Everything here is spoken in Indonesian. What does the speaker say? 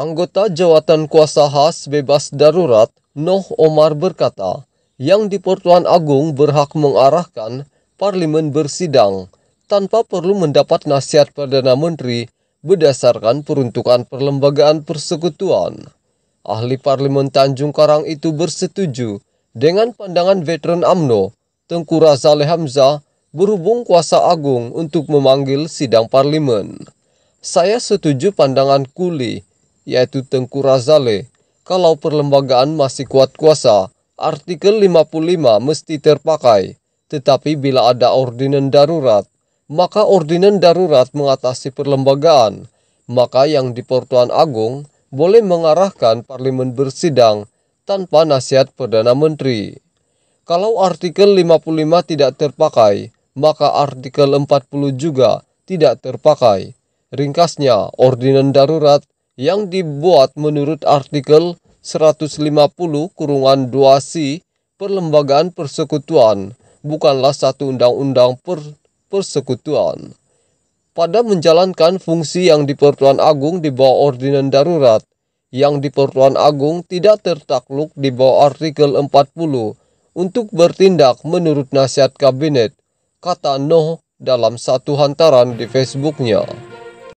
Anggota Jawatan Kuasa Khas Bebas Darurat, Noh Omar berkata, yang di Pertuan Agung berhak mengarahkan parlimen bersidang tanpa perlu mendapat nasihat Perdana Menteri berdasarkan peruntukan perlembagaan persekutuan. Ahli parlimen Tanjung Karang itu bersetuju dengan pandangan veteran AMNO, Tengku Razali Hamzah, berhubung kuasa agung untuk memanggil sidang parlimen. Saya setuju pandangan Kuli yaitu Tengku Razale. Kalau perlembagaan masih kuat kuasa, artikel 55 mesti terpakai. Tetapi bila ada ordinan darurat, maka ordinan darurat mengatasi perlembagaan. Maka yang di Portuan Agung boleh mengarahkan parlimen bersidang tanpa nasihat Perdana Menteri. Kalau artikel 55 tidak terpakai, maka artikel 40 juga tidak terpakai. Ringkasnya, ordinan darurat yang dibuat menurut artikel 150 kurungan 2C Perlembagaan Persekutuan bukanlah satu undang-undang per persekutuan. Pada menjalankan fungsi yang di Pertuan Agung di bawah ordinan darurat, yang di Pertuan Agung tidak tertakluk di bawah artikel 40 untuk bertindak menurut nasihat kabinet, kata Noh dalam satu hantaran di Facebooknya.